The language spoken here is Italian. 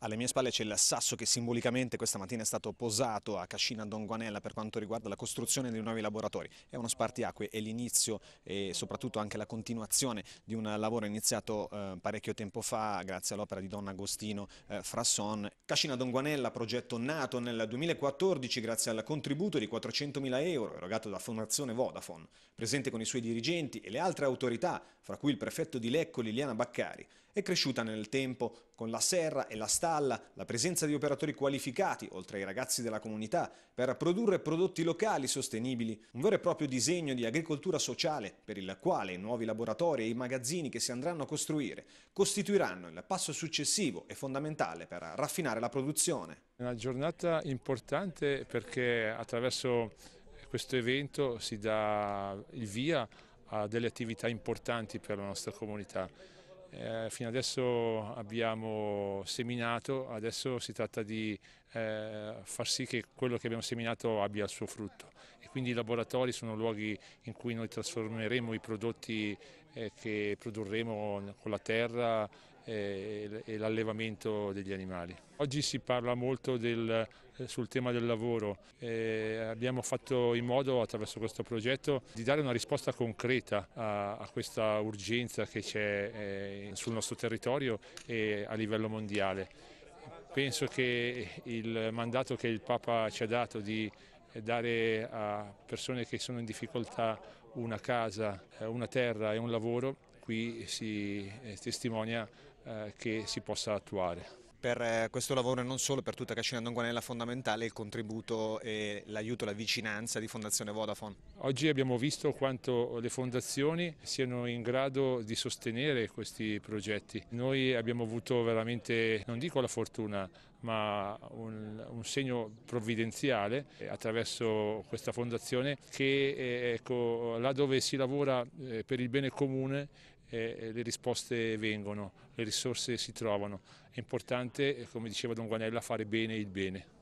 Alle mie spalle c'è il sasso che simbolicamente questa mattina è stato posato a Cascina Don Guanella per quanto riguarda la costruzione dei nuovi laboratori. È uno spartiacque, è l'inizio e soprattutto anche la continuazione di un lavoro iniziato eh, parecchio tempo fa grazie all'opera di Don Agostino eh, Frasson. Cascina Don Guanella, progetto nato nel 2014 grazie al contributo di 400.000 euro erogato da Fondazione Vodafone, presente con i suoi dirigenti e le altre autorità, fra cui il prefetto di Lecco Liliana Baccari, è cresciuta nel tempo con la serra e la stagione stalla, la presenza di operatori qualificati, oltre ai ragazzi della comunità, per produrre prodotti locali sostenibili, un vero e proprio disegno di agricoltura sociale per il quale i nuovi laboratori e i magazzini che si andranno a costruire costituiranno il passo successivo e fondamentale per raffinare la produzione. È una giornata importante perché attraverso questo evento si dà il via a delle attività importanti per la nostra comunità. Eh, fino adesso abbiamo seminato, adesso si tratta di eh, far sì che quello che abbiamo seminato abbia il suo frutto e quindi i laboratori sono luoghi in cui noi trasformeremo i prodotti eh, che produrremo con la terra eh, e l'allevamento degli animali. Oggi si parla molto del eh, sul tema del lavoro e abbiamo fatto in modo attraverso questo progetto di dare una risposta concreta a, a questa urgenza che c'è eh, sul nostro territorio e a livello mondiale. Penso che il mandato che il Papa ci ha dato di dare a persone che sono in difficoltà una casa, eh, una terra e un lavoro, qui si eh, testimonia che si possa attuare per eh, questo lavoro e non solo per tutta Cascina Donguanella fondamentale il contributo e l'aiuto, la vicinanza di Fondazione Vodafone. Oggi abbiamo visto quanto le fondazioni siano in grado di sostenere questi progetti. Noi abbiamo avuto veramente, non dico la fortuna, ma un, un segno provvidenziale attraverso questa fondazione che eh, ecco, là dove si lavora eh, per il bene comune eh, le risposte vengono, le risorse si trovano. È importante, eh, come diceva Don Guanella, fare bene il bene.